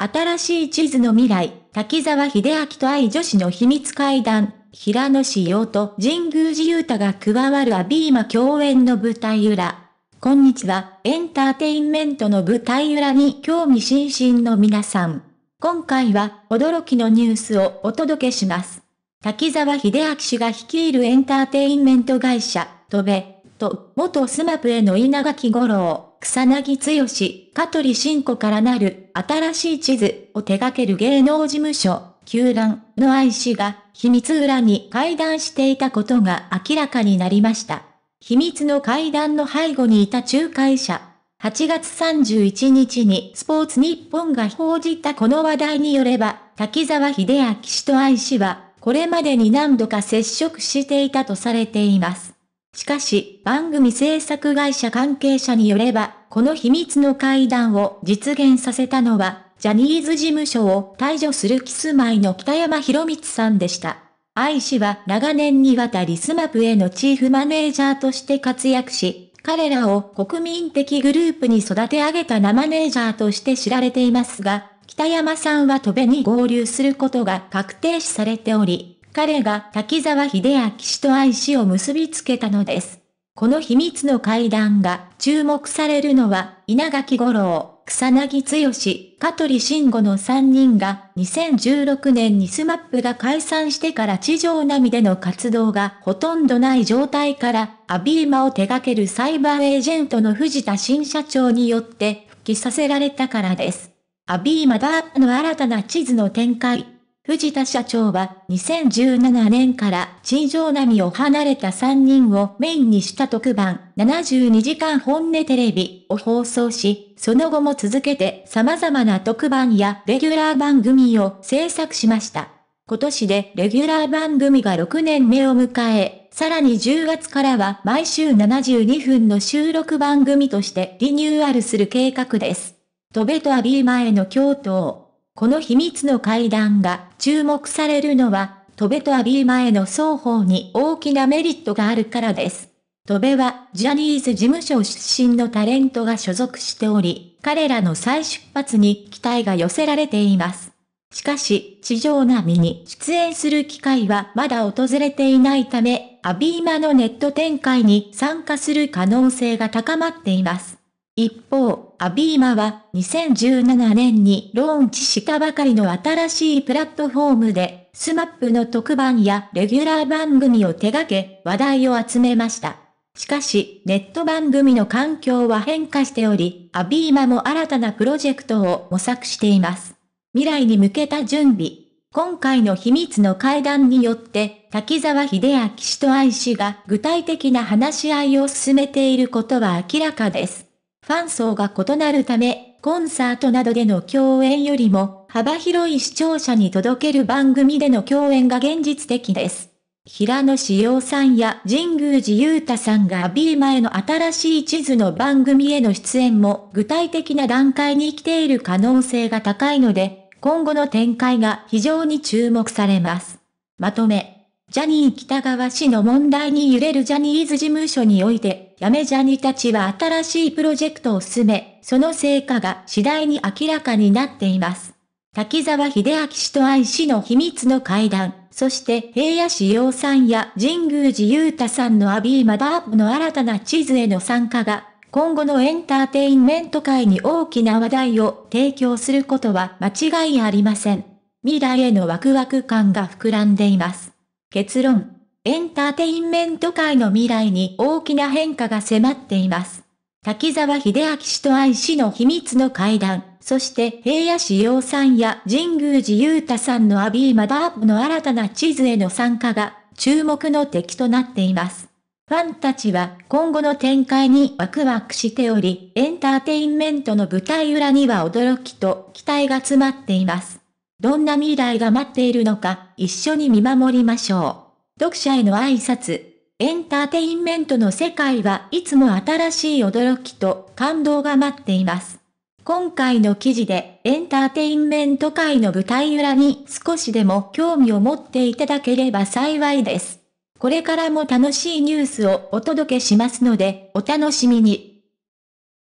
新しい地図の未来、滝沢秀明と愛女子の秘密会談、平野志陽と神宮寺勇太が加わるアビーマ共演の舞台裏。こんにちは、エンターテインメントの舞台裏に興味津々の皆さん。今回は、驚きのニュースをお届けします。滝沢秀明氏が率いるエンターテインメント会社、トベ、と、元スマップへの稲垣五郎。草薙剛、香取慎吾からなる新しい地図を手掛ける芸能事務所、球団の愛氏が秘密裏に会談していたことが明らかになりました。秘密の会談の背後にいた仲介者。8月31日にスポーツ日本が報じたこの話題によれば、滝沢秀明氏と愛氏は、これまでに何度か接触していたとされています。しかし、番組制作会社関係者によれば、この秘密の会談を実現させたのは、ジャニーズ事務所を退場するキスマイの北山博光さんでした。愛氏は長年にわたりスマップへのチーフマネージャーとして活躍し、彼らを国民的グループに育て上げたなマネージャーとして知られていますが、北山さんは戸べに合流することが確定視されており、彼が滝沢秀明氏と愛しを結びつけたのです。この秘密の会談が注目されるのは、稲垣五郎、草薙剛、香取慎吾の3人が、2016年にスマップが解散してから地上波での活動がほとんどない状態から、アビーマを手掛けるサイバーエージェントの藤田新社長によって復帰させられたからです。アビーマダーの新たな地図の展開。藤田社長は2017年から地上波を離れた3人をメインにした特番72時間本音テレビを放送し、その後も続けて様々な特番やレギュラー番組を制作しました。今年でレギュラー番組が6年目を迎え、さらに10月からは毎週72分の収録番組としてリニューアルする計画です。戸部とアビー前の京都この秘密の会談が注目されるのは、戸部とアビーマへの双方に大きなメリットがあるからです。戸部はジャニーズ事務所出身のタレントが所属しており、彼らの再出発に期待が寄せられています。しかし、地上並みに出演する機会はまだ訪れていないため、アビーマのネット展開に参加する可能性が高まっています。一方、アビーマは2017年にローンチしたばかりの新しいプラットフォームで、スマップの特番やレギュラー番組を手掛け、話題を集めました。しかし、ネット番組の環境は変化しており、アビーマも新たなプロジェクトを模索しています。未来に向けた準備。今回の秘密の会談によって、滝沢秀明氏と愛氏が具体的な話し合いを進めていることは明らかです。ファン層が異なるため、コンサートなどでの共演よりも、幅広い視聴者に届ける番組での共演が現実的です。平野志耀さんや神宮寺勇太さんがビマ前の新しい地図の番組への出演も具体的な段階に来ている可能性が高いので、今後の展開が非常に注目されます。まとめ。ジャニー北川氏の問題に揺れるジャニーズ事務所において、やめジャニたちは新しいプロジェクトを進め、その成果が次第に明らかになっています。滝沢秀明氏と愛氏の秘密の会談、そして平野志陽さんや神宮寺勇太さんのアビーマバーの新たな地図への参加が、今後のエンターテインメント界に大きな話題を提供することは間違いありません。未来へのワクワク感が膨らんでいます。結論。エンターテインメント界の未来に大きな変化が迫っています。滝沢秀明氏と愛氏の秘密の会談、そして平野志陽さんや神宮寺勇太さんのアビーマダーブの新たな地図への参加が注目の敵となっています。ファンたちは今後の展開にワクワクしており、エンターテインメントの舞台裏には驚きと期待が詰まっています。どんな未来が待っているのか一緒に見守りましょう。読者への挨拶。エンターテインメントの世界はいつも新しい驚きと感動が待っています。今回の記事でエンターテインメント界の舞台裏に少しでも興味を持っていただければ幸いです。これからも楽しいニュースをお届けしますので、お楽しみに。